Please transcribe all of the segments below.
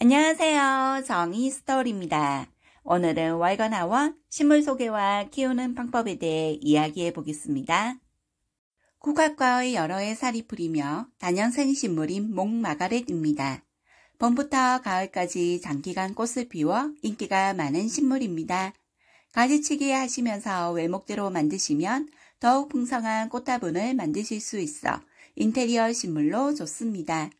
안녕하세요. 정희 스토리입니다. 오늘은 월간아와 식물 소개와 키우는 방법에 대해 이야기해 보겠습니다. 국악과의 여러 해 살이 풀이며 단연생 식물인 목마가렛입니다. 봄부터 가을까지 장기간 꽃을 피워 인기가 많은 식물입니다. 가지치기 하시면서 외목대로 만드시면 더욱 풍성한 꽃다분을 만드실 수 있어 인테리어 식물로 좋습니다.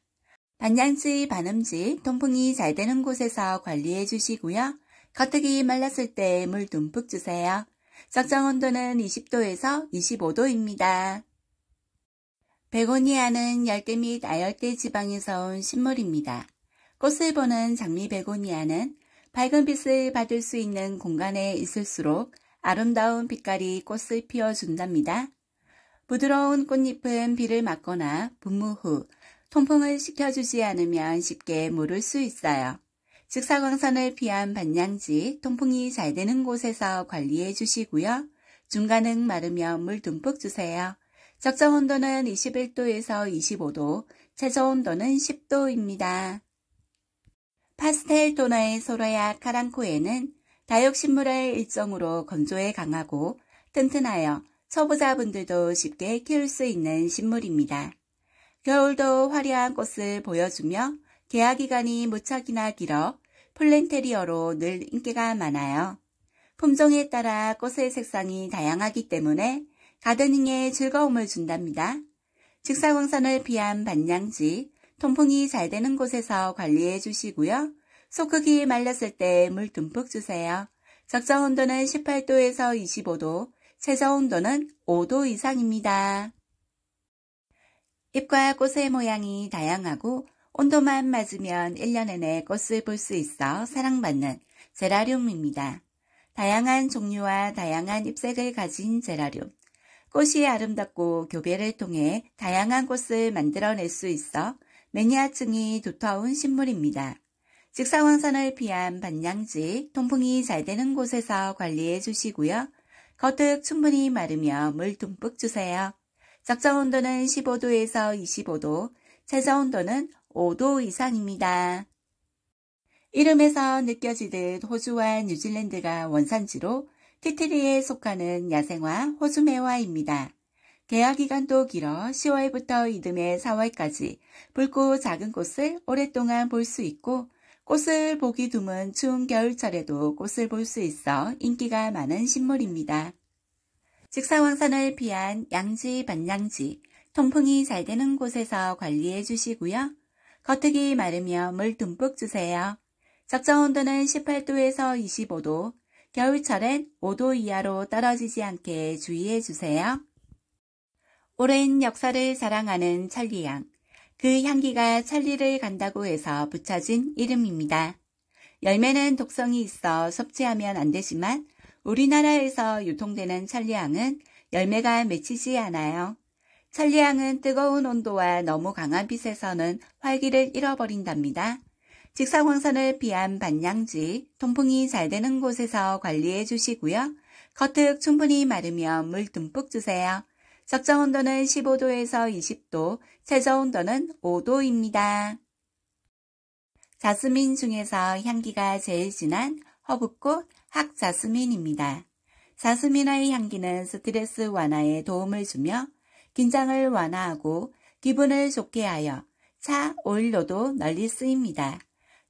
반양지 반음지, 통풍이 잘 되는 곳에서 관리해 주시고요. 겉뜨기 말랐을 때 물 듬뿍 주세요. 적정 온도는 20도에서 25도입니다. 베고니아는 열대 및 아열대 지방에서 온 식물입니다. 꽃을 보는 장미 베고니아는 밝은 빛을 받을 수 있는 공간에 있을수록 아름다운 빛깔이 꽃을 피워준답니다. 부드러운 꽃잎은 비를 맞거나 분무 후 통풍을 시켜주지 않으면 쉽게 물을 수 있어요. 직사광선을 피한 반양지 통풍이 잘 되는 곳에서 관리해 주시고요. 중간은 마르면 물 듬뿍 주세요. 적정 온도는 21도에서 25도, 최저 온도는 10도입니다. 파스텔 도너의 소라야 카랑코에는 다육식물을 일정으로 건조에 강하고 튼튼하여 초보자분들도 쉽게 키울 수 있는 식물입니다. 겨울도 화려한 꽃을 보여주며 개화 기간이 무척이나 길어 플랜테리어로 늘 인기가 많아요. 품종에 따라 꽃의 색상이 다양하기 때문에 가드닝에 즐거움을 준답니다. 직사광선을 피한 반양지, 통풍이 잘 되는 곳에서 관리해 주시고요. 소크기 말렸을 때 물 듬뿍 주세요. 적정 온도는 18도에서 25도, 최저 온도는 5도 이상입니다. 잎과 꽃의 모양이 다양하고 온도만 맞으면 1년 내내 꽃을 볼 수 있어 사랑받는 제라륨입니다. 다양한 종류와 다양한 잎색을 가진 제라륨. 꽃이 아름답고 교배를 통해 다양한 꽃을 만들어낼 수 있어 매니아층이 두터운 식물입니다. 직사광선을 피한 반양지, 통풍이 잘 되는 곳에서 관리해 주시고요. 겉듭 충분히 마르며 물 듬뿍 주세요. 적정 온도는 15도에서 25도, 최저 온도는 5도 이상입니다. 이름에서 느껴지듯 호주와 뉴질랜드가 원산지로 티트리에 속하는 야생화 호주매화입니다. 개화 기간도 길어 10월부터 이듬해 4월까지 붉고 작은 꽃을 오랫동안 볼 수 있고 꽃을 보기 드문 추운 겨울철에도 꽃을 볼 수 있어 인기가 많은 식물입니다. 직사광산을 피한 양지 반양지, 통풍이 잘 되는 곳에서 관리해 주시고요. 겉흙이 마르며 물 듬뿍 주세요. 적정 온도는 18도에서 25도, 겨울철엔 5도 이하로 떨어지지 않게 주의해 주세요. 오랜 역사를 자랑하는 천리향. 그 향기가 천리를 간다고 해서 붙여진 이름입니다. 열매는 독성이 있어 섭취하면 안 되지만 우리나라에서 유통되는 천리향은 열매가 맺히지 않아요. 천리향은 뜨거운 온도와 너무 강한 빛에서는 활기를 잃어버린답니다. 직사광선을 피한 반양지, 통풍이 잘 되는 곳에서 관리해 주시고요. 겉흙 충분히 마르면 물 듬뿍 주세요. 적정 온도는 15도에서 20도, 최저 온도는 5도입니다. 자스민 중에서 향기가 제일 진한 허브꽃 학자스민입니다. 자스민화의 향기는 스트레스 완화에 도움을 주며 긴장을 완화하고 기분을 좋게 하여 차 오일로도 널리 쓰입니다.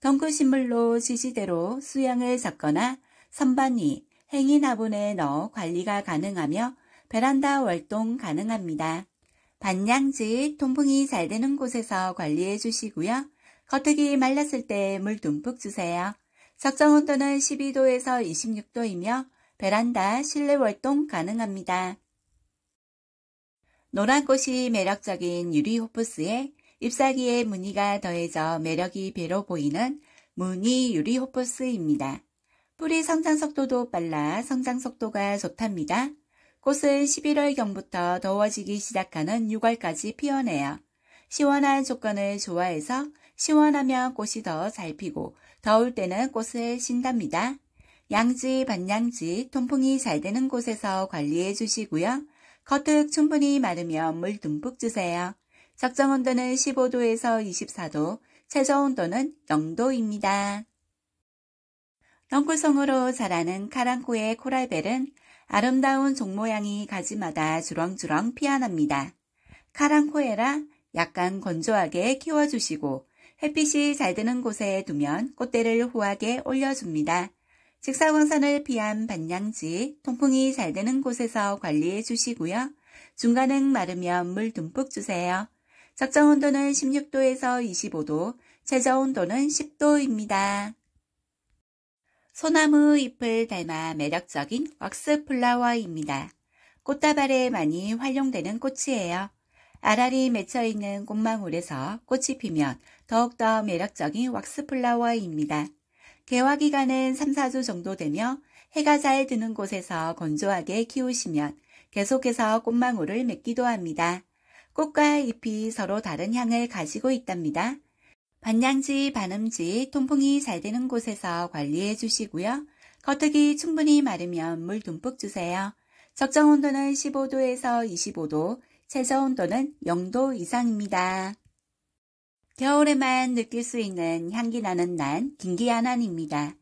덩크식물로지시대로 수양을 잡거나 선반위, 행인 화분에 넣어 관리가 가능하며 베란다 월동 가능합니다. 반양지 통풍이 잘 되는 곳에서 관리해 주시고요. 겉흙이 말랐을 때 물 듬뿍 주세요. 석정 온도는 12도에서 26도이며 베란다, 실내 월동 가능합니다. 노란 꽃이 매력적인 유리호프스에 잎사귀의 무늬가 더해져 매력이 배로 보이는 무늬 유리호프스입니다. 뿌리 성장 속도도 빨라 성장 속도가 좋답니다. 꽃은 11월경부터 더워지기 시작하는 6월까지 피어내요. 시원한 조건을 좋아해서 시원하면 꽃이 더 잘 피고 더울 때는 꽃을 신답니다. 양지, 반양지, 통풍이 잘 되는 곳에서 관리해 주시고요. 겉흙 충분히 마르면 물 듬뿍 주세요. 적정 온도는 15도에서 24도, 최저 온도는 0도입니다. 덩굴성으로 자라는 카랑코의 코랄벨은 아름다운 종 모양이 가지마다 주렁주렁 피어납니다. 카랑코에라 약간 건조하게 키워주시고 햇빛이 잘 드는 곳에 두면 꽃대를 호하게 올려줍니다. 직사광선을 피한 반양지, 통풍이 잘 되는 곳에서 관리해 주시고요. 중간은 마르면 물 듬뿍 주세요. 적정 온도는 16도에서 25도, 최저 온도는 10도입니다. 소나무 잎을 닮아 매력적인 왁스 플라워입니다. 꽃다발에 많이 활용되는 꽃이에요. 아라리 맺혀있는 꽃망울에서 꽃이 피면 더욱더 매력적인 왁스플라워입니다. 개화 기간은 3, 4주 정도 되며 해가 잘 드는 곳에서 건조하게 키우시면 계속해서 꽃망울을 맺기도 합니다. 꽃과 잎이 서로 다른 향을 가지고 있답니다. 반양지, 반음지, 통풍이 잘 되는 곳에서 관리해 주시고요. 겉흙이 충분히 마르면 물 듬뿍 주세요. 적정 온도는 15도에서 25도, 최저 온도는 0도 이상입니다. 겨울에만 느낄 수 있는 향기 나는 난 김기한한입니다.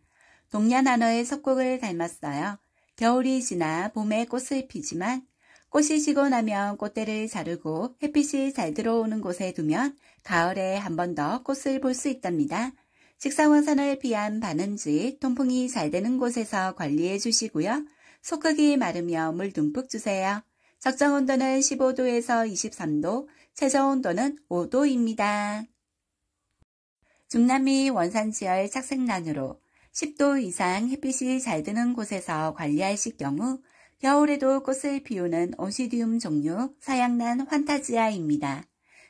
동야 단어의 석곡을 닮았어요. 겨울이 지나 봄에 꽃을 피지만 꽃이 지고 나면 꽃대를 자르고 햇빛이 잘 들어오는 곳에 두면 가을에 한 번 더 꽃을 볼 수 있답니다. 직상광산을 피한 반음지 통풍이 잘 되는 곳에서 관리해 주시고요. 속흙이 마르며 물 듬뿍 주세요. 적정 온도는 15도에서 23도, 최저 온도는 5도입니다. 중남미 원산지열 착색란으로 10도 이상 햇빛이 잘 드는 곳에서 관리하실 경우 겨울에도 꽃을 피우는 온시디움 종류 사양란 환타지아입니다.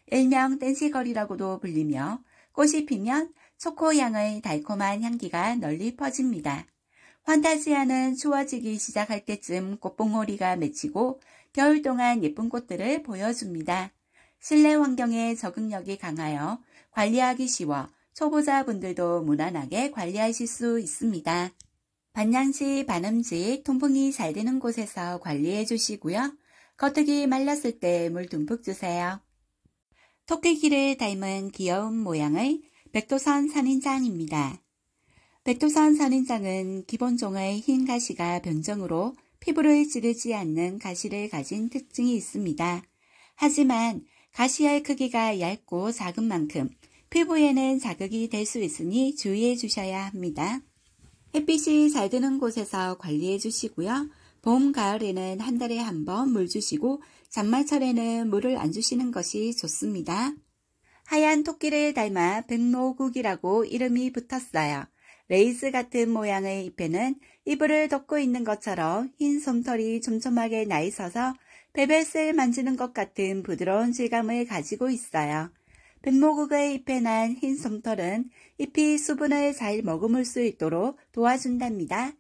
일명 댄시걸이라고도 불리며 꽃이 피면 초코향의 달콤한 향기가 널리 퍼집니다. 환타지아는 추워지기 시작할 때쯤 꽃봉오리가 맺히고 겨울 동안 예쁜 꽃들을 보여줍니다. 실내 환경에 적응력이 강하여 관리하기 쉬워 초보자분들도 무난하게 관리하실 수 있습니다. 반양시, 반음식, 통풍이 잘 되는 곳에서 관리해 주시고요. 겉흙이 말랐을 때 물 듬뿍 주세요. 토끼기를 닮은 귀여운 모양의 백도선 산인장입니다. 백도선 산인장은 기본종의 흰 가시가 변정으로 피부를 찌르지 않는 가시를 가진 특징이 있습니다. 하지만 가시의 크기가 얇고 작은 만큼 피부에는 자극이 될 수 있으니 주의해 주셔야 합니다. 햇빛이 잘 드는 곳에서 관리해 주시고요. 봄, 가을에는 한 달에 한 번 물 주시고 장마철에는 물을 안 주시는 것이 좋습니다. 하얀 토끼를 닮아 백로국이라고 이름이 붙었어요. 레이스 같은 모양의 잎에는 이불을 덮고 있는 것처럼 흰 솜털이 촘촘하게 나 있어서 베벳을 만지는 것 같은 부드러운 질감을 가지고 있어요. 백목국의 잎에 난 흰 솜털은 잎이 수분을 잘 머금을 수 있도록 도와준답니다.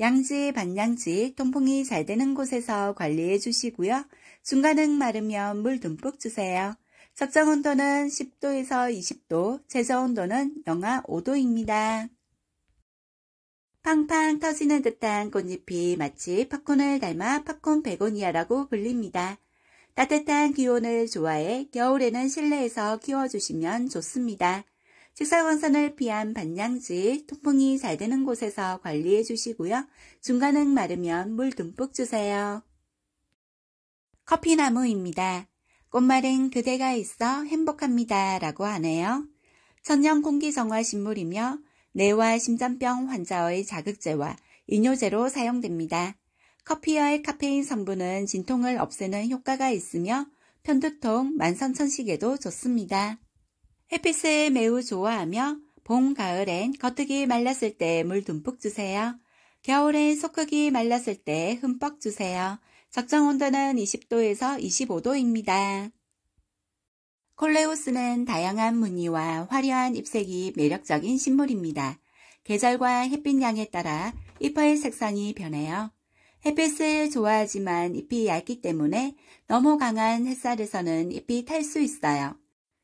양지, 반양지, 통풍이 잘 되는 곳에서 관리해 주시고요. 중간은 마르면 물 듬뿍 주세요. 적정 온도는 10도에서 20도, 최저 온도는 영하 5도입니다. 팡팡 터지는 듯한 꽃잎이 마치 팝콘을 닮아 팝콘 베고니아라고 불립니다. 따뜻한 기온을 좋아해 겨울에는 실내에서 키워주시면 좋습니다. 직사광선을 피한 반양지, 통풍이 잘 되는 곳에서 관리해 주시고요. 중간은 마르면 물 듬뿍 주세요. 커피나무입니다. 꽃말은 그대가 있어 행복합니다. 라고 하네요. 천연 공기정화 식물이며 뇌와 심장병 환자의 자극제와 이뇨제로 사용됩니다. 커피와의 카페인 성분은 진통을 없애는 효과가 있으며 편두통, 만성천식에도 좋습니다. 햇빛을 매우 좋아하며 봄, 가을엔 겉흙이 말랐을 때 물 듬뿍 주세요. 겨울엔 속흙이 말랐을 때 흠뻑 주세요. 적정 온도는 20도에서 25도입니다. 콜레우스는 다양한 무늬와 화려한 잎색이 매력적인 식물입니다. 계절과 햇빛 양에 따라 잎의 색상이 변해요. 햇빛을 좋아하지만 잎이 얇기 때문에 너무 강한 햇살에서는 잎이 탈 수 있어요.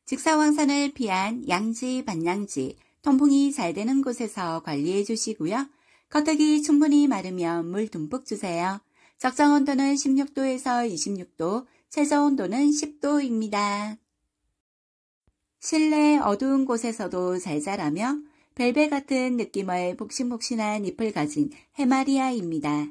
직사광산을 피한 양지, 반양지, 통풍이 잘 되는 곳에서 관리해 주시고요. 커흙기 충분히 마르면 물 듬뿍 주세요. 적정 온도는 16도에서 26도, 최저 온도는 10도입니다. 실내 어두운 곳에서도 잘 자라며 벨벳 같은 느낌의 복신복신한 잎을 가진 해마리아입니다.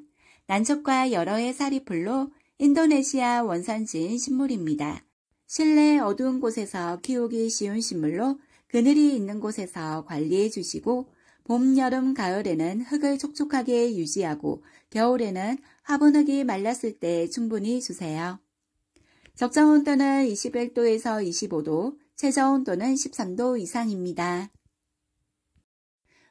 난척과 여러 해 사리풀로 인도네시아 원산지인 식물입니다. 실내 어두운 곳에서 키우기 쉬운 식물로 그늘이 있는 곳에서 관리해 주시고 봄, 여름, 가을에는 흙을 촉촉하게 유지하고 겨울에는 화분흙이 말랐을 때 충분히 주세요. 적정 온도는 21도에서 25도, 최저 온도는 13도 이상입니다.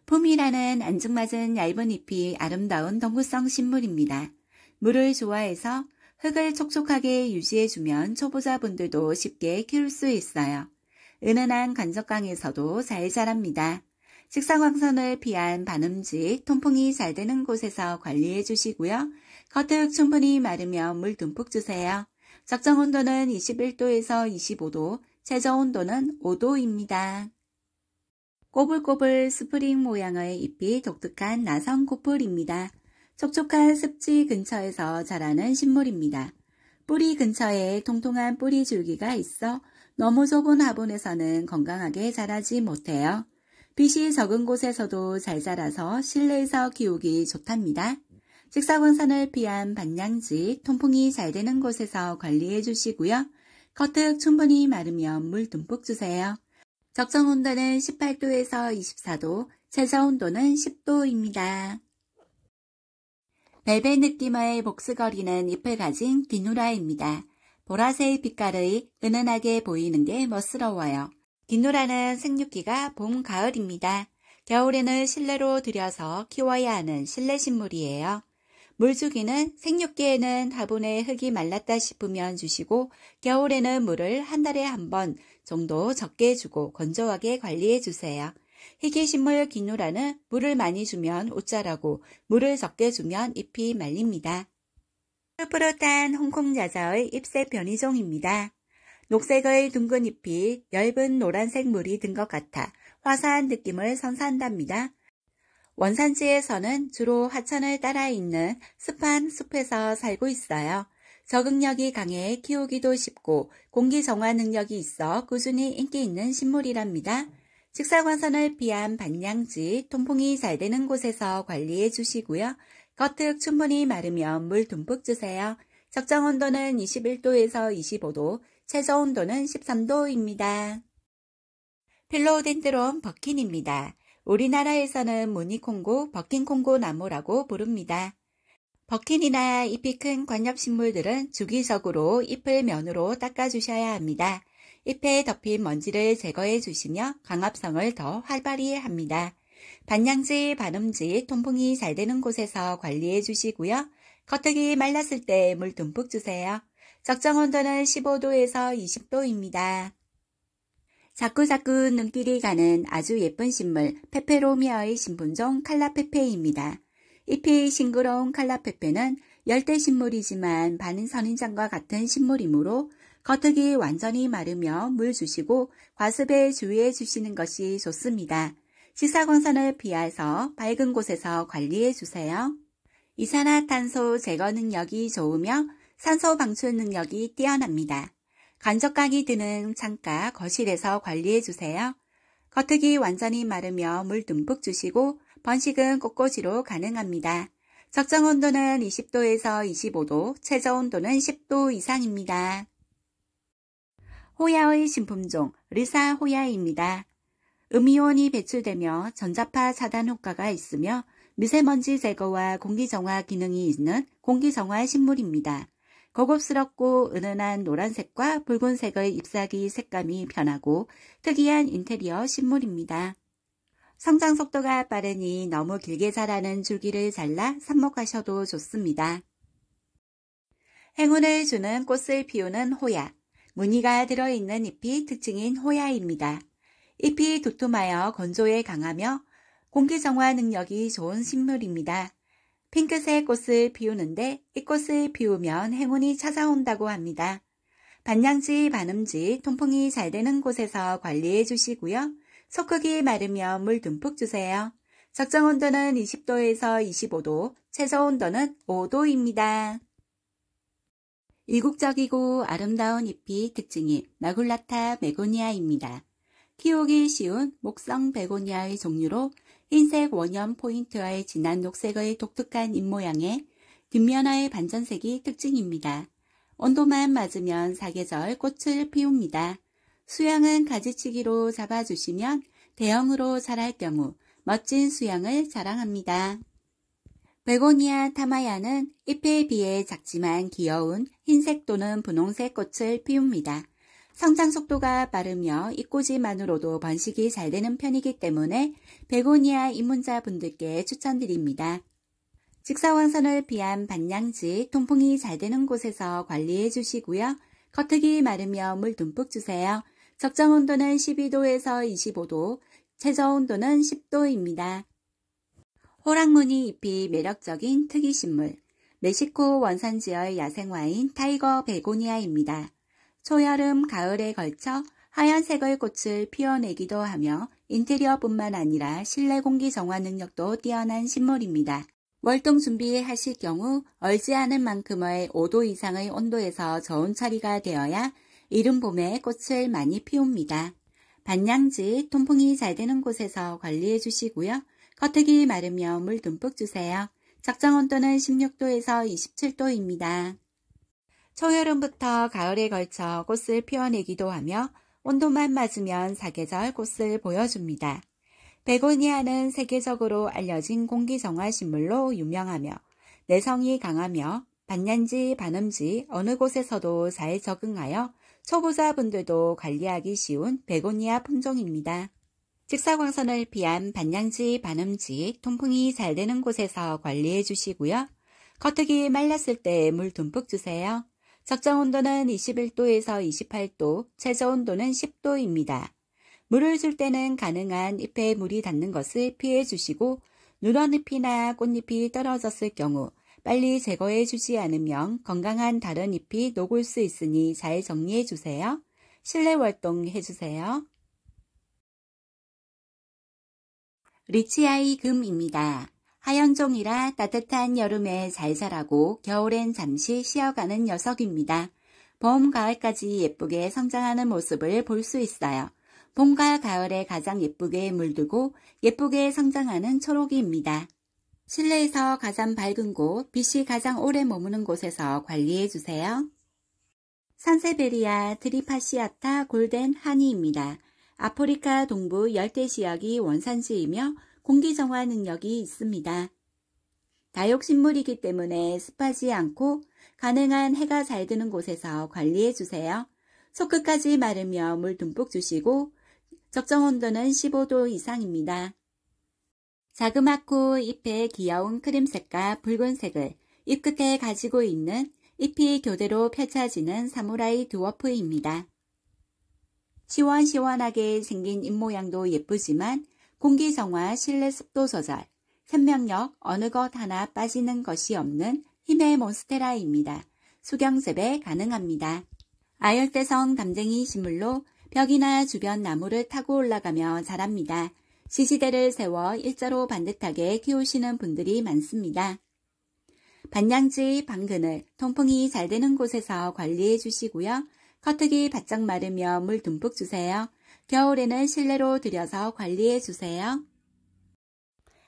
폼이라는 안죽맞은 얇은 잎이 아름다운 덩굴성 식물입니다. 물을 좋아해서 흙을 촉촉하게 유지해주면 초보자분들도 쉽게 키울 수 있어요. 은은한 간접강에서도 잘 자랍니다. 식상광선을 피한 반음직, 통풍이 잘 되는 곳에서 관리해 주시고요. 겉흙 충분히 마르면 물 듬뿍 주세요. 적정 온도는 21도에서 25도, 최저 온도는 5도입니다. 꼬불꼬불 스프링 모양의 잎이 독특한 나성 코뿔입니다. 촉촉한 습지 근처에서 자라는 식물입니다. 뿌리 근처에 통통한 뿌리 줄기가 있어 너무 좁은 화분에서는 건강하게 자라지 못해요. 빛이 적은 곳에서도 잘 자라서 실내에서 키우기 좋답니다. 직사광선을 피한 반양지, 통풍이 잘 되는 곳에서 관리해 주시고요. 커트 충분히 마르면 물 듬뿍 주세요. 적정 온도는 18도에서 24도, 최저 온도는 10도입니다. 벨벳 느낌의 복스거리는 잎을 가진 비누라입니다. 보라색 빛깔의 은은하게 보이는 게 멋스러워요. 비누라는 생육기가 봄, 가을입니다. 겨울에는 실내로 들여서 키워야 하는 실내 식물이에요. 물주기는 생육기에는 화분에 흙이 말랐다 싶으면 주시고 겨울에는 물을 한 달에 한 번 정도 적게 주고 건조하게 관리해 주세요. 희귀식물 기누라는 물을 많이 주면 옷자라고 물을 적게 주면 잎이 말립니다. 푸릇푸릇한 홍콩 자자의 잎새 변이종입니다. 녹색의 둥근 잎이 엷은 노란색 물이 든 것 같아 화사한 느낌을 선사한답니다. 원산지에서는 주로 하천을 따라 있는 습한 숲에서 살고 있어요. 적응력이 강해 키우기도 쉽고 공기 정화 능력이 있어 꾸준히 인기 있는 식물이랍니다. 식사광선을 피한 반량지 통풍이 잘 되는 곳에서 관리해 주시고요. 겉흙 충분히 마르면 물 듬뿍 주세요. 적정 온도는 21도에서 25도, 최저 온도는 13도입니다. 필로덴드롬 버킨입니다. 우리나라에서는 무늬콩고, 버킨콩고 나무라고 부릅니다. 버킨이나 잎이 큰 관엽식물들은 주기적으로 잎을 면으로 닦아주셔야 합니다. 잎에 덮인 먼지를 제거해 주시며 강압성을더 활발히 합니다. 반양지, 반음지, 통풍이 잘 되는 곳에서 관리해 주시고요. 겉흙이 말랐을 때 물 듬뿍 주세요. 적정 온도는 15도에서 20도입니다. 자꾸자꾸 눈길이 가는 아주 예쁜 식물 페페로미아의 신분종 칼라페페입니다. 잎이 싱그러운 칼라페페는 열대 식물이지만 반은 선인장과 같은 식물이므로 겉흙이 완전히 마르며 물 주시고 과습에 주의해 주시는 것이 좋습니다. 식사광선을 피해서 밝은 곳에서 관리해 주세요. 이산화탄소 제거 능력이 좋으며 산소 방출 능력이 뛰어납니다. 간접 강이 드는 창가 거실에서 관리해 주세요. 겉흙이 완전히 마르며 물 듬뿍 주시고 번식은 꽃꽂이로 가능합니다. 적정 온도는 20도에서 25도, 최저 온도는 10도 이상입니다. 호야의 신품종 리사 호야입니다. 음이온이 배출되며 전자파 차단 효과가 있으며 미세먼지 제거와 공기정화 기능이 있는 공기정화 식물입니다. 고급스럽고 은은한 노란색과 붉은색의 잎사귀 색감이 변하고 특이한 인테리어 식물입니다. 성장 속도가 빠르니 너무 길게 자라는 줄기를 잘라 삽목하셔도 좋습니다. 행운을 주는 꽃을 피우는 호야. 무늬가 들어있는 잎이 특징인 호야입니다. 잎이 두툼하여 건조에 강하며 공기정화 능력이 좋은 식물입니다. 핑크색 꽃을 비우는데 이 꽃을 비우면 행운이 찾아온다고 합니다. 반양지, 반음지, 통풍이 잘 되는 곳에서 관리해 주시고요. 속흙이 마르면 물 듬뿍 주세요. 적정 온도는 20도에서 25도, 최저 온도는 5도입니다. 이국적이고 아름다운 잎이 특징이 나굴라타 메고니아입니다. 키우기 쉬운 목성 베고니아의 종류로 흰색 원형 포인트와의 진한 녹색의 독특한 잎모양에 뒷면화의 반전색이 특징입니다. 온도만 맞으면 사계절 꽃을 피웁니다. 수양은 가지치기로 잡아주시면 대형으로 자랄 경우 멋진 수양을 자랑합니다. 베고니아 타마야는 잎에 비해 작지만 귀여운 흰색 또는 분홍색 꽃을 피웁니다. 성장 속도가 빠르며 잎꽂이만으로도 번식이 잘 되는 편이기 때문에 베고니아 입문자 분들께 추천드립니다. 직사광선을 피한 반양지 통풍이 잘 되는 곳에서 관리해 주시고요. 커트기 마르며 물 듬뿍 주세요. 적정 온도는 12도에서 25도, 최저 온도는 10도입니다. 호랑무늬 잎이 매력적인 특이식물, 멕시코 원산지의 야생화인 타이거 베고니아입니다. 초여름, 가을에 걸쳐 하얀색의 꽃을 피워내기도 하며 인테리어뿐만 아니라 실내 공기 정화 능력도 뛰어난 식물입니다. 월동 준비하실 경우 얼지 않은 만큼의 5도 이상의 온도에서 저온 처리가 되어야 이른 봄에 꽃을 많이 피웁니다. 반양지 통풍이 잘 되는 곳에서 관리해 주시고요. 커트기 마르면 물 듬뿍 주세요. 적정 온도는 16도에서 27도입니다. 초여름부터 가을에 걸쳐 꽃을 피워내기도 하며 온도만 맞으면 사계절 꽃을 보여줍니다. 베고니아는 세계적으로 알려진 공기정화 식물로 유명하며 내성이 강하며 반년지 반음지 어느 곳에서도 잘 적응하여 초보자분들도 관리하기 쉬운 베고니아 품종입니다. 직사광선을 피한 반양지, 반음지, 통풍이 잘 되는 곳에서 관리해 주시고요. 겉흙이 말랐을 때 물 듬뿍 주세요. 적정 온도는 21도에서 28도, 최저 온도는 10도입니다. 물을 줄 때는 가능한 잎에 물이 닿는 것을 피해 주시고 누런잎이나 꽃잎이 떨어졌을 경우 빨리 제거해 주지 않으면 건강한 다른 잎이 녹을 수 있으니 잘 정리해 주세요. 실내 월동해 주세요. 리치아이 금입니다. 하현종이라 따뜻한 여름에 잘 자라고 겨울엔 잠시 쉬어가는 녀석입니다. 봄, 가을까지 예쁘게 성장하는 모습을 볼 수 있어요. 봄과 가을에 가장 예쁘게 물들고 예쁘게 성장하는 초록이입니다. 실내에서 가장 밝은 곳, 빛이 가장 오래 머무는 곳에서 관리해주세요. 산세베리아 트리파시아타 골덴 하니입니다. 아프리카 동부 열대 지역이 원산지이며 공기정화 능력이 있습니다. 다육식물이기 때문에 습하지 않고 가능한 해가 잘 드는 곳에서 관리해 주세요. 속끝까지 마르며 물 듬뿍 주시고 적정 온도는 15도 이상입니다. 자그맣고 잎의 귀여운 크림색과 붉은색을 잎 끝에 가지고 있는 잎이 교대로 펼쳐지는 사무라이 드워프입니다. 시원시원하게 생긴 잎모양도 예쁘지만 공기정화 실내 습도 조절, 생명력 어느 것 하나 빠지는 것이 없는 힘의 몬스테라입니다. 수경재배 가능합니다. 아열대성 담쟁이 식물로 벽이나 주변 나무를 타고 올라가며 자랍니다. 시시대를 세워 일자로 반듯하게 키우시는 분들이 많습니다. 반양지 방근을 통풍이 잘 되는 곳에서 관리해 주시고요. 커트기 바짝 마르며 물 듬뿍 주세요. 겨울에는 실내로 들여서 관리해 주세요.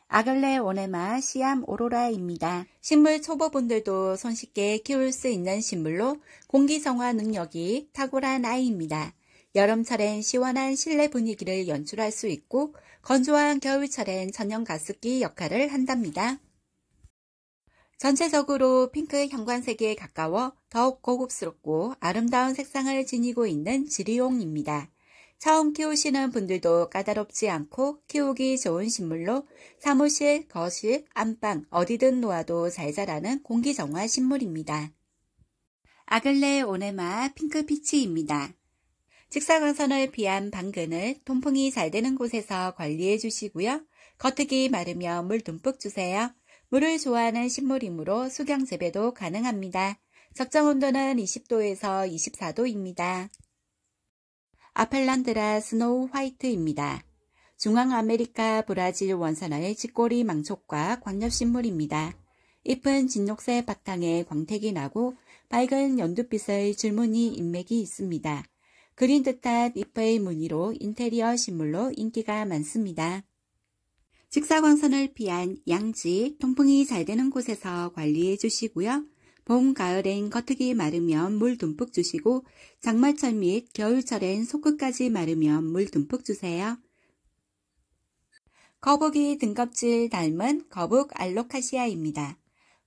아글레 오네마 시암 오로라입니다. 식물 초보분들도 손쉽게 키울 수 있는 식물로 공기성화 능력이 탁월한 아이입니다. 여름철엔 시원한 실내 분위기를 연출할 수 있고 건조한 겨울철엔 전년 가습기 역할을 한답니다. 전체적으로 핑크 형광색에 가까워 더욱 고급스럽고 아름다운 색상을 지니고 있는 지리용입니다. 처음 키우시는 분들도 까다롭지 않고 키우기 좋은 식물로 사무실, 거실, 안방 어디든 놓아도 잘 자라는 공기정화 식물입니다. 아글레 오네마 핑크피치입니다. 직사광선을 피한 방근을 통풍이 잘 되는 곳에서 관리해 주시고요. 겉흙이 마르면 물 듬뿍 주세요. 물을 좋아하는 식물이므로 수경 재배도 가능합니다. 적정 온도는 20도에서 24도입니다. 아펠란드라 스노우 화이트입니다. 중앙아메리카 브라질 원산어의 쥐꼬리 망촉과 광엽식물입니다. 잎은 진녹색 바탕에 광택이 나고 밝은 연두빛의 줄무늬 인맥이 있습니다. 그린 듯한 잎의 무늬로 인테리어 식물로 인기가 많습니다. 직사광선을 피한 양지, 통풍이 잘 되는 곳에서 관리해 주시고요. 봄, 가을엔 겉흙이 마르면 물 듬뿍 주시고 장마철 및 겨울철엔 속끝까지 마르면 물 듬뿍 주세요. 거북이 등껍질 닮은 거북 알로카시아입니다.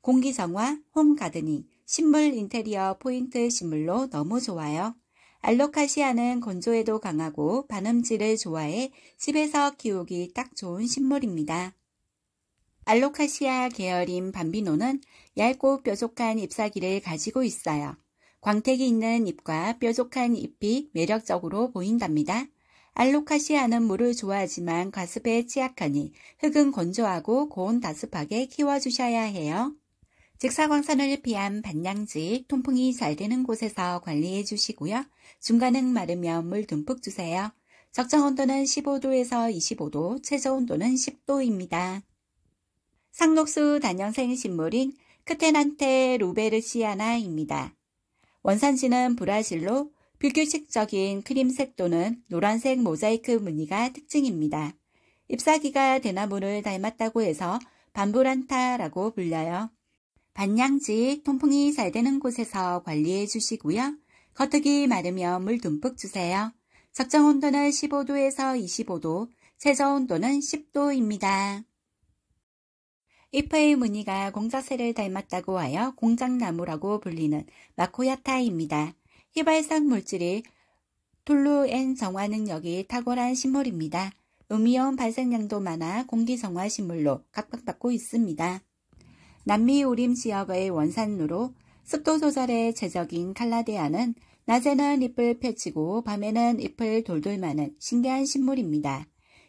공기정화, 홈가드닝, 식물 인테리어 포인트 식물로 너무 좋아요. 알로카시아는 건조에도 강하고 반음질을 좋아해 집에서 키우기 딱 좋은 식물입니다. 알로카시아 계열인 밤비노는 얇고 뾰족한 잎사귀를 가지고 있어요. 광택이 있는 잎과 뾰족한 잎이 매력적으로 보인답니다. 알로카시아는 물을 좋아하지만 과습에 취약하니 흙은 건조하고 고온 다습하게 키워주셔야 해요. 직사광선을 피한 반양지, 통풍이 잘 되는 곳에서 관리해 주시고요. 중간은 마르면 물 듬뿍 주세요. 적정 온도는 15도에서 25도, 최저 온도는 10도입니다. 상록수 단년생 식물인 크테난테 루베르시아나입니다. 원산지는 브라질로 불규칙적인 크림색 또는 노란색 모자이크 무늬가 특징입니다. 잎사귀가 대나무를 닮았다고 해서 반부란타라고 불려요. 반양지 통풍이 잘 되는 곳에서 관리해 주시고요. 겉흙이 마르면 물 듬뿍 주세요. 적정 온도는 15도에서 25도, 최저 온도는 10도입니다. 잎의 무늬가 공자새를 닮았다고 하여 공작나무라고 불리는 마코야타입니다. 휘발성 물질이 톨루엔 정화 능력이 탁월한 식물입니다. 음이온 발생량도 많아 공기정화 식물로 각광받고 있습니다. 남미 우림 지역의 원산으로 습도 조절의 제적인 칼라데아는 낮에는 잎을 펼치고 밤에는 잎을 돌돌 마는 신기한 식물입니다.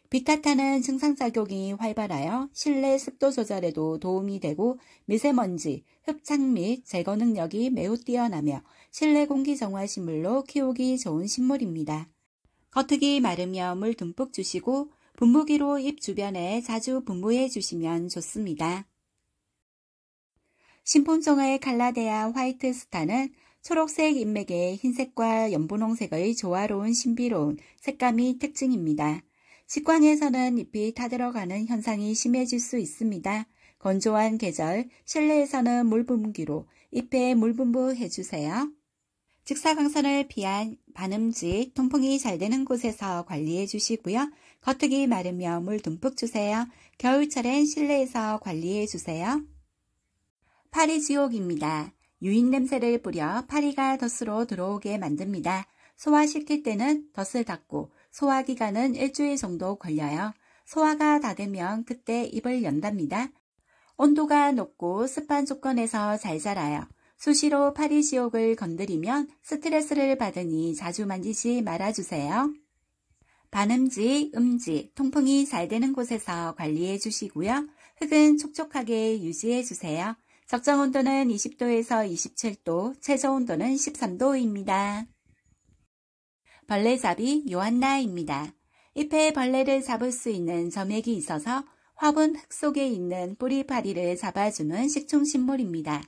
비타타는 증상작용이 활발하여 실내 습도 조절에도 도움이 되고 미세먼지, 흡착 및 제거 능력이 매우 뛰어나며 실내 공기 정화 식물로 키우기 좋은 식물입니다. 겉흙이 마르며 물 듬뿍 주시고 분무기로 잎 주변에 자주 분무해 주시면 좋습니다. 신품종의 칼라데아 화이트 스타는 초록색 잎맥에 흰색과 연분홍색의 조화로운 신비로운 색감이 특징입니다. 식광에 서는 잎이 타들어가는 현상이 심해질 수 있습니다. 건조한 계절, 실내에서는 물분기로 잎에 물분부 해주세요. 직사광선을 피한 반음지, 통풍이 잘 되는 곳에서 관리해 주시고요. 겉흙이 마르면 물 듬뿍 주세요. 겨울철엔 실내에서 관리해 주세요. 파리지옥입니다. 유인 냄새를 뿌려 파리가 덫으로 들어오게 만듭니다. 소화시킬 때는 덫을 닫고 소화 기간은 일주일 정도 걸려요. 소화가 다 되면 그때 입을 연답니다. 온도가 높고 습한 조건에서 잘 자라요. 수시로 파리지옥을 건드리면 스트레스를 받으니 자주 만지지 말아주세요. 반음지, 음지, 통풍이 잘 되는 곳에서 관리해 주시고요. 흙은 촉촉하게 유지해 주세요. 적정 온도는 20도에서 27도, 최저 온도는 13도입니다. 벌레잡이 요한나입니다. 잎에 벌레를 잡을 수 있는 점액이 있어서 화분 흙 속에 있는 뿌리파리를 잡아주는 식충식물입니다.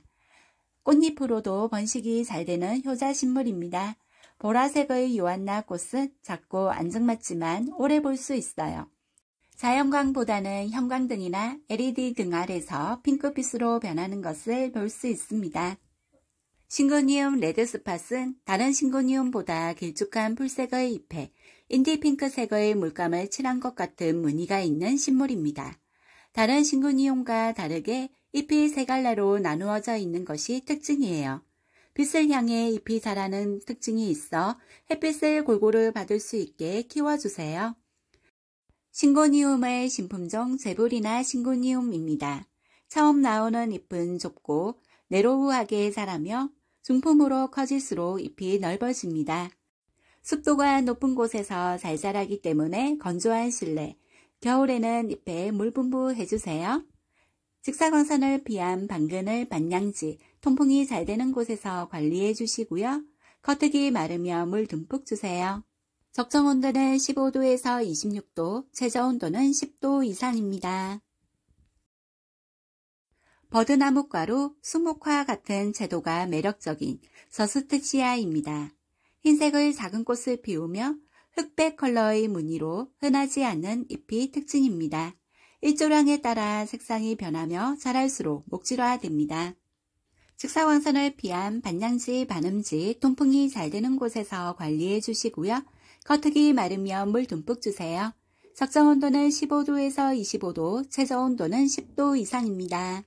꽃잎으로도 번식이 잘 되는 효자식물입니다. 보라색의 요한나 꽃은 작고 안정맞지만 오래 볼 수 있어요. 자연광보다는 형광등이나 LED 등 아래서 핑크빛으로 변하는 것을 볼 수 있습니다. 싱거니움 레드스팟은 다른 싱거니움보다 길쭉한 풀색의 잎에 인디핑크색의 물감을 칠한 것 같은 무늬가 있는 식물입니다. 다른 싱거니움과 다르게 잎이 세 갈래로 나누어져 있는 것이 특징이에요. 빛을 향해 잎이 자라는 특징이 있어 햇빛을 골고루 받을 수 있게 키워주세요. 싱고니움의 신품종 제불이나 싱고니움입니다. 처음 나오는 잎은 좁고 내로우하게 자라며 중품으로 커질수록 잎이 넓어집니다. 습도가 높은 곳에서 잘 자라기 때문에 건조한 실내, 겨울에는 잎에 물 분부해주세요. 직사광선을 피한 방근을 반양지, 통풍이 잘 되는 곳에서 관리해 주시고요. 커트기 마르며 물 듬뿍 주세요. 적정 온도는 15도에서 26도, 최저 온도는 10도 이상입니다. 버드나무과로 수목화 같은 제도가 매력적인 서스트시아입니다 흰색을 작은 꽃을 피우며 흑백 컬러의 무늬로 흔하지 않는 잎이 특징입니다. 일조량에 따라 색상이 변하며 자랄수록 목질화됩니다. 즉사광선을 피한 반양지, 반음지, 통풍이 잘 되는 곳에서 관리해 주시고요. 커트기 마르면 물 듬뿍 주세요. 적정 온도는 15도에서 25도, 최저 온도는 10도 이상입니다.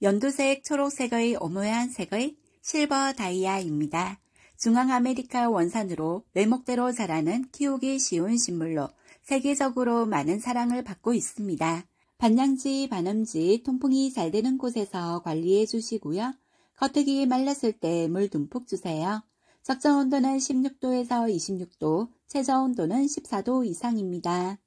연두색, 초록색의 오묘한 색의 실버 다이아입니다. 중앙아메리카 원산으로 외목대로 자라는 키우기 쉬운 식물로 세계적으로 많은 사랑을 받고 있습니다. 반양지, 반음지, 통풍이 잘 되는 곳에서 관리해 주시고요. 겉흙이 말랐을 때 물 듬뿍 주세요. 적정 온도는 16도에서 26도, 최저 온도는 14도 이상입니다.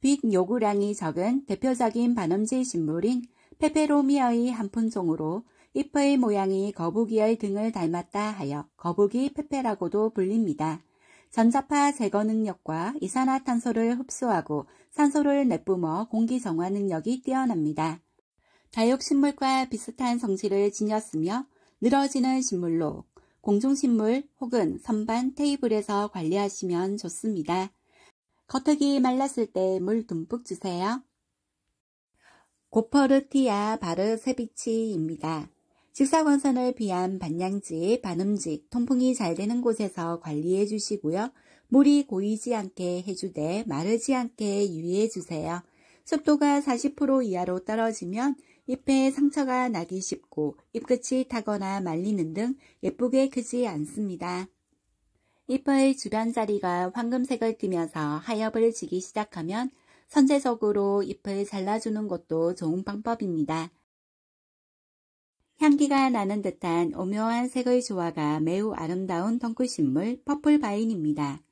빛 요구량이 적은 대표적인 반음지 식물인 페페로미어의 한 품종으로 잎의 모양이 거북이의 등을 닮았다 하여 거북이 페페라고도 불립니다. 전자파 제거 능력과 이산화탄소를 흡수하고 산소를 내뿜어 공기 정화 능력이 뛰어납니다. 다육식물과 비슷한 성질을 지녔으며 늘어지는 식물로 공중식물 혹은 선반 테이블에서 관리하시면 좋습니다. 겉흙이 말랐을 때 물 듬뿍 주세요. 고퍼르티아 바르세비치입니다. 식사광선을 비한 반양지, 반음지 통풍이 잘 되는 곳에서 관리해 주시고요. 물이 고이지 않게 해주되 마르지 않게 유의해 주세요. 습도가 40% 이하로 떨어지면 잎에 상처가 나기 쉽고 잎끝이 타거나 말리는 등 예쁘게 크지 않습니다. 잎의 주변 자리가 황금색을 띠면서 하엽을 지기 시작하면 선제적으로 잎을 잘라주는 것도 좋은 방법입니다. 향기가 나는 듯한 오묘한 색의 조화가 매우 아름다운 덩굴식물 퍼플바인입니다.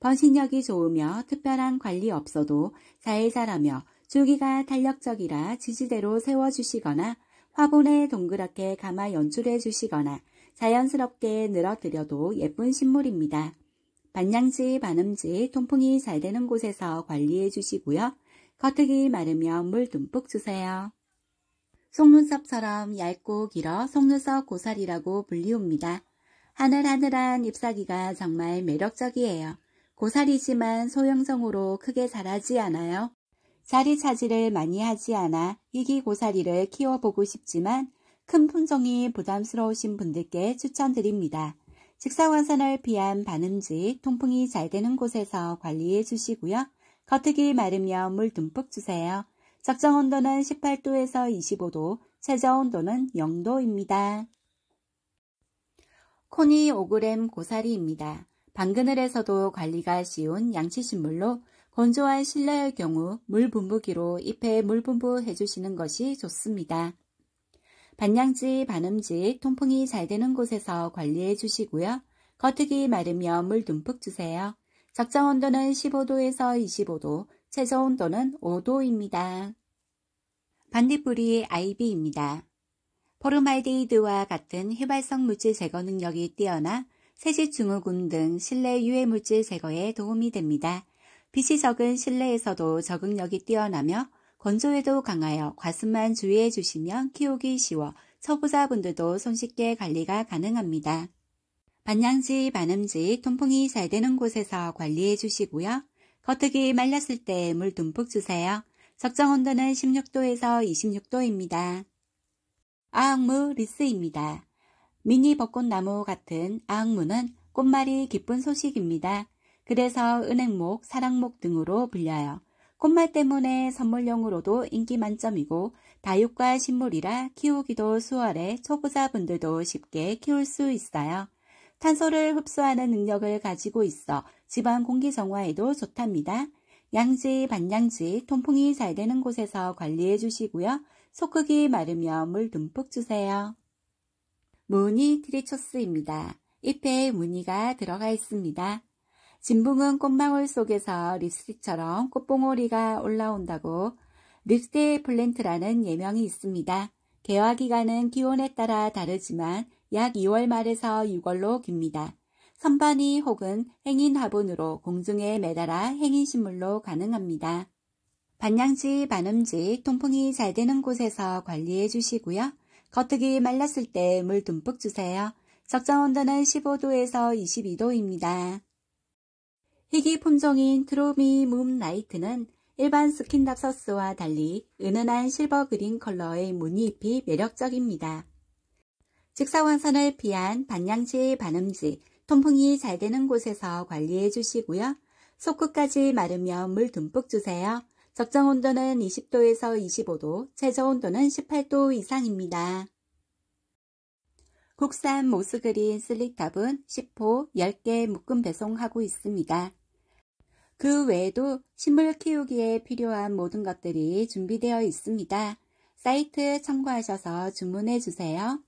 번식력이 좋으며 특별한 관리 없어도 잘 자라며 줄기가 탄력적이라 지지대로 세워주시거나 화분에 동그랗게 감아 연출해 주시거나 자연스럽게 늘어뜨려도 예쁜 식물입니다. 반양지, 반음지, 통풍이 잘 되는 곳에서 관리해 주시고요. 커트기 마르면 물 듬뿍 주세요. 속눈썹처럼 얇고 길어 속눈썹 고사리라고 불리웁니다. 하늘하늘한 잎사귀가 정말 매력적이에요. 고사리지만 소형성으로 크게 자라지 않아요. 자리 차지를 많이 하지 않아 희귀 고사리를 키워보고 싶지만 큰 품종이 부담스러우신 분들께 추천드립니다. 식사원선을 피한 반음지 통풍이 잘 되는 곳에서 관리해 주시고요. 겉흙이 마르면 물 듬뿍 주세요. 적정 온도는 18도에서 25도, 최저 온도는 0도입니다. 코니 5g 고사리입니다. 방그늘에서도 관리가 쉬운 양치식물로 건조한 실내의 경우 물분부기로 잎에 물 분부해 주시는 것이 좋습니다. 반양지, 반음지 통풍이 잘 되는 곳에서 관리해 주시고요. 겉흙이 마르면 물 듬뿍 주세요. 적정 온도는 15도에서 25도, 최저 온도는 5도입니다. 반딧불이 아이비입니다. 포르말데이드와 같은 휘발성 물질 제거 능력이 뛰어나 세시 증후군 등 실내 유해 물질 제거에 도움이 됩니다. 빛이 적은 실내에서도 적응력이 뛰어나며 건조에도 강하여 과습만 주의해 주시면 키우기 쉬워 초부자분들도 손쉽게 관리가 가능합니다. 반양지, 반음지, 통풍이 잘 되는 곳에서 관리해 주시고요. 겉흙이 말렸을때 물 듬뿍 주세요. 적정 온도는 16도에서 26도입니다. 아흑무 리스입니다. 미니 벚꽃나무 같은 아흑무는 꽃말이 기쁜 소식입니다. 그래서 은행목, 사랑목 등으로 불려요. 콧말 때문에 선물용으로도 인기 만점이고 다육과 식물이라 키우기도 수월해 초보자분들도 쉽게 키울 수 있어요. 탄소를 흡수하는 능력을 가지고 있어 집안 공기 정화에도 좋답니다. 양지, 반양지, 통풍이 잘 되는 곳에서 관리해 주시고요. 소크기 마르면 물 듬뿍 주세요. 무늬 트리초스입니다. 잎에 무늬가 들어가 있습니다. 진붕은 꽃망울 속에서 립스틱처럼 꽃봉오리가 올라온다고 립스틱 플랜트라는 예명이 있습니다. 개화 기간은 기온에 따라 다르지만 약 2월 말에서 6월로 깁니다. 선반이 혹은 행인 화분으로 공중에 매달아 행인 식물로 가능합니다. 반양지, 반음지, 통풍이 잘 되는 곳에서 관리해 주시고요. 겉흙이 말랐을 때 물 듬뿍 주세요. 적정 온도는 15도에서 22도입니다. 희귀 품종인 트로미 문 나이트는 일반 스킨답서스와 달리 은은한 실버 그린 컬러의 무늬잎이 매력적입니다. 직사광선을 피한 반양지 반음지, 통풍이 잘 되는 곳에서 관리해 주시고요. 속끝까지 마르면 물 듬뿍 주세요. 적정 온도는 20도에서 25도, 최저 온도는 18도 이상입니다. 국산 모스그린 슬릭탑은 10호 10개 묶음 배송하고 있습니다. 그 외에도 식물 키우기에 필요한 모든 것들이 준비되어 있습니다. 사이트 참고하셔서 주문해 주세요.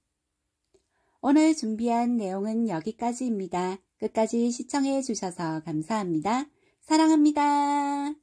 오늘 준비한 내용은 여기까지입니다. 끝까지 시청해 주셔서 감사합니다. 사랑합니다.